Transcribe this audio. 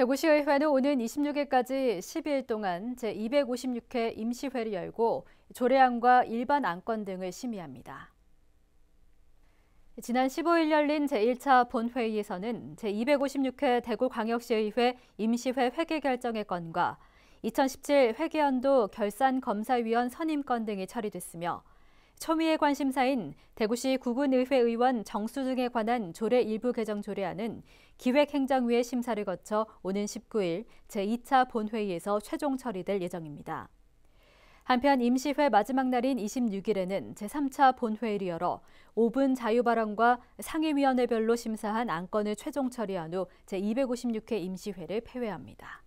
대구시의회는 오는 26일까지 10일 동안 제256회 임시회를 열고 조례안과 일반 안건 등을 심의합니다. 지난 15일 열린 제1차 본회의에서는 제256회 대구광역시의회 임시회 회계 결정의 건과 2017 회계연도 결산검사위원 선임건 등이 처리됐으며 초미의 관심사인 대구시 구군의회 의원 정수 등에 관한 조례 일부 개정 조례안은 기획행정위의 심사를 거쳐 오는 19일 제2차 본회의에서 최종 처리될 예정입니다. 한편 임시회 마지막 날인 26일에는 제3차 본회의를 열어 5분 자유발언과 상임위원회별로 심사한 안건을 최종 처리한 후 제256회 임시회를 폐회합니다.